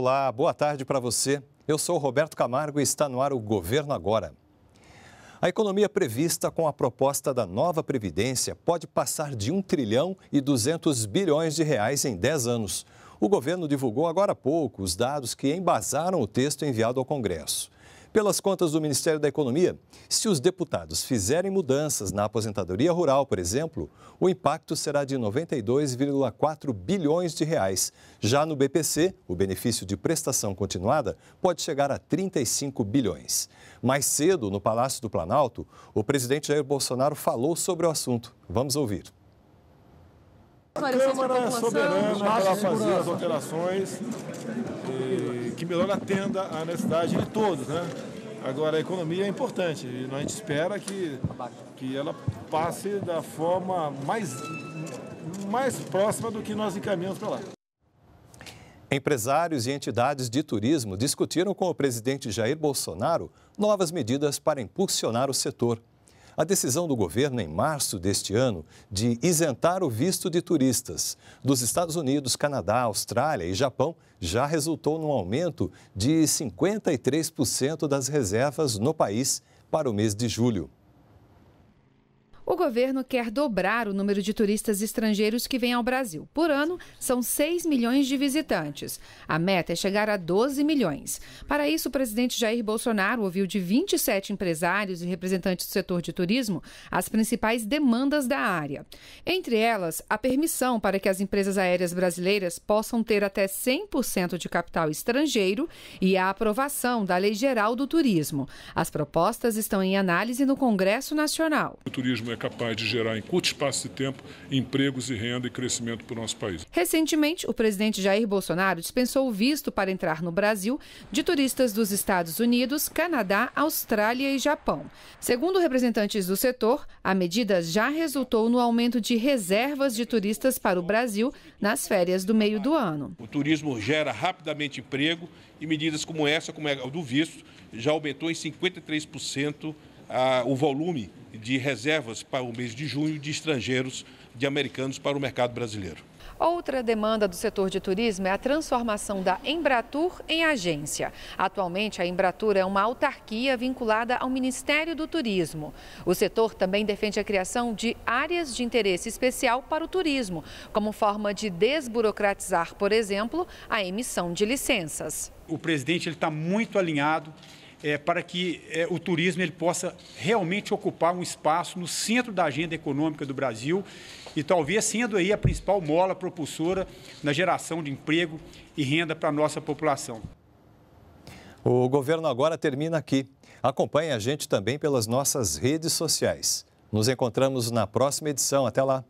Olá, boa tarde para você. Eu sou Roberto Camargo e está no ar o Governo Agora. A economia prevista com a proposta da nova Previdência pode passar de 1 trilhão e 200 bilhões de reais em 10 anos. O governo divulgou agora há pouco os dados que embasaram o texto enviado ao Congresso. Pelas contas do Ministério da Economia, se os deputados fizerem mudanças na aposentadoria rural, por exemplo, o impacto será de 92,4 bilhões de reais. Já no BPC, o benefício de prestação continuada pode chegar a 35 bilhões. Mais cedo, no Palácio do Planalto, o presidente Jair Bolsonaro falou sobre o assunto. Vamos ouvir a Câmara soberana para fazer as alterações e, que melhor atenda à necessidade de todos, né? Agora, a economia é importante e a gente espera que, que ela passe da forma mais, mais próxima do que nós encaminhamos para lá. Empresários e entidades de turismo discutiram com o presidente Jair Bolsonaro novas medidas para impulsionar o setor. A decisão do governo, em março deste ano, de isentar o visto de turistas dos Estados Unidos, Canadá, Austrália e Japão já resultou num aumento de 53% das reservas no país para o mês de julho. O governo quer dobrar o número de turistas estrangeiros que vêm ao Brasil. Por ano, são 6 milhões de visitantes. A meta é chegar a 12 milhões. Para isso, o presidente Jair Bolsonaro ouviu de 27 empresários e representantes do setor de turismo as principais demandas da área. Entre elas, a permissão para que as empresas aéreas brasileiras possam ter até 100% de capital estrangeiro e a aprovação da Lei Geral do Turismo. As propostas estão em análise no Congresso Nacional. O turismo é capaz de gerar em curto espaço de tempo empregos e renda e crescimento para o nosso país. Recentemente, o presidente Jair Bolsonaro dispensou o visto para entrar no Brasil de turistas dos Estados Unidos, Canadá, Austrália e Japão. Segundo representantes do setor, a medida já resultou no aumento de reservas de turistas para o Brasil nas férias do meio do ano. O turismo gera rapidamente emprego e medidas como essa, como é a do visto, já aumentou em 53% o volume de reservas para o mês de junho de estrangeiros, de americanos para o mercado brasileiro. Outra demanda do setor de turismo é a transformação da Embratur em agência. Atualmente, a Embratur é uma autarquia vinculada ao Ministério do Turismo. O setor também defende a criação de áreas de interesse especial para o turismo, como forma de desburocratizar, por exemplo, a emissão de licenças. O presidente está muito alinhado é, para que é, o turismo ele possa realmente ocupar um espaço no centro da agenda econômica do Brasil e talvez sendo aí a principal mola propulsora na geração de emprego e renda para a nossa população. O governo agora termina aqui. Acompanhe a gente também pelas nossas redes sociais. Nos encontramos na próxima edição. Até lá!